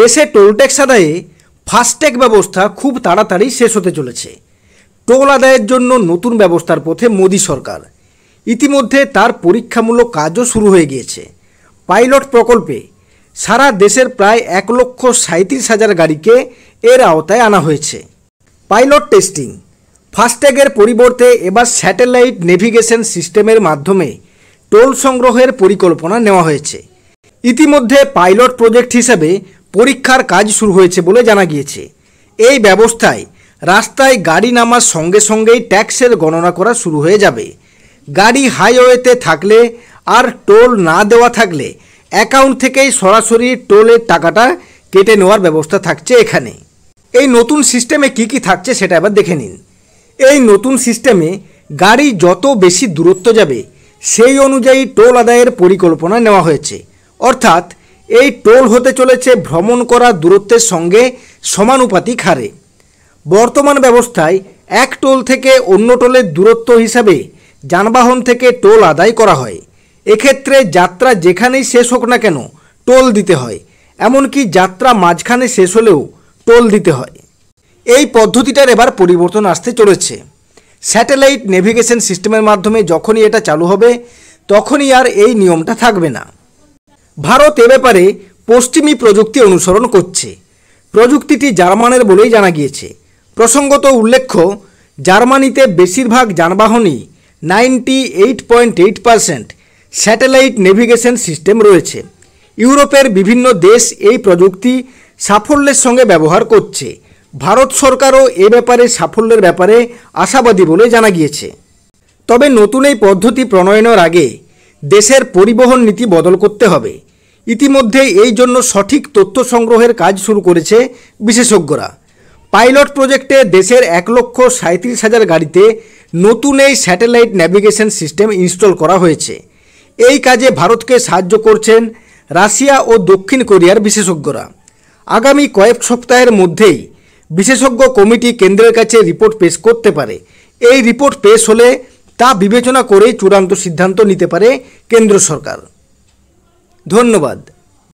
দেশে toll tax আদায়ে FASTag ব্যবস্থা খুব তাড়াতাড়ি শেষ হতে চলেছে টোল আদায়ের জন্য নতুন ব্যবস্থার পথে মোদী সরকার ইতিমধ্যে তার পরীক্ষামূলক কাজও শুরু হয়ে গিয়েছে পাইলট প্রকল্পে সারা দেশের প্রায় এক লক্ষ সাঁত্রিশ হাজার গাড়িকে এর আওতায় আনা হয়েছে পাইলট টেস্টিং ফাস্ট্যাগের পরিবর্তে এবার স্যাটেলাইট নেভিগেশন সিস্টেমের মাধ্যমে টোল সংগ্রহের পরিকল্পনা নেওয়া হয়েছে ইতিমধ্যে পাইলট প্রজেক্ট হিসেবে পরীক্ষার কাজ শুরু হয়েছে বলে জানা গিয়েছে এই ব্যবস্থায় রাস্তায় গাড়ি নামার সঙ্গে সঙ্গেই ট্যাক্সের গণনা করা শুরু হয়ে যাবে গাড়ি হাইওয়েতে থাকলে আর টোল না দেওয়া থাকলে অ্যাকাউন্ট থেকেই সরাসরি টোলের টাকাটা কেটে নেওয়ার ব্যবস্থা থাকছে এখানে এই নতুন সিস্টেমে কি কি থাকছে সেটা এবার দেখে নিন এই নতুন সিস্টেমে গাড়ি যত বেশি দূরত্ব যাবে সেই অনুযায়ী টোল আদায়ের পরিকল্পনা নেওয়া হয়েছে অর্থাৎ এই টোল হতে চলেছে ভ্রমণ করা দূরত্বের সঙ্গে সমানুপাতিক হারে বর্তমান ব্যবস্থায় এক টোল থেকে অন্য টোলের দূরত্ব হিসাবে যানবাহন থেকে টোল আদায় করা হয় এক্ষেত্রে যাত্রা যেখানেই শেষ হোক না কেন টোল দিতে হয় এমনকি যাত্রা মাঝখানে শেষ হলেও টোল দিতে হয় এই পদ্ধতিটার এবার পরিবর্তন আসতে চলেছে স্যাটেলাইট নেভিগেশন সিস্টেমের মাধ্যমে যখনই এটা চালু হবে তখনই আর এই নিয়মটা থাকবে না ভারত এ ব্যাপারে পশ্চিমী প্রযুক্তি অনুসরণ করছে প্রযুক্তিটি জার্মানের বলেই জানা গিয়েছে প্রসঙ্গত উল্লেখ্য জার্মানিতে বেশিরভাগ যানবাহনই ninety eight point eight percent satellite navigation system রয়েছে ইউরোপের বিভিন্ন দেশ এই প্রযুক্তি সাফল্যের সঙ্গে ব্যবহার করছে ভারত সরকারও এ ব্যাপারে সাফল্যের ব্যাপারে আশাবাদী বলে জানা গিয়েছে তবে নতুন এই পদ্ধতি প্রণয়নের আগে দেশের পরিবহন নীতি বদল করতে হবে ইতিমধ্যে এই জন্য সঠিক তথ্য সংগ্রহের কাজ শুরু করেছে বিশেষজ্ঞরা পাইলট প্রজেক্টে দেশের এক লক্ষ সাঁত্রিশ হাজার গাড়িতে নতুন এই স্যাটেলাইট ন্যাভিগেশন সিস্টেম ইনস্টল করা হয়েছে এই কাজে ভারতকে সাহায্য করছেন রাশিয়া ও দক্ষিণ কোরিয়ার বিশেষজ্ঞরা আগামী কয়েক সপ্তাহের মধ্যেই বিশেষজ্ঞ কমিটি কেন্দ্রের কাছে রিপোর্ট পেশ করতে পারে এই রিপোর্ট পেশ হলে তা বিবেচনা করে চূড়ান্ত সিদ্ধান্ত নিতে পারে কেন্দ্র সরকার ধন্যবাদ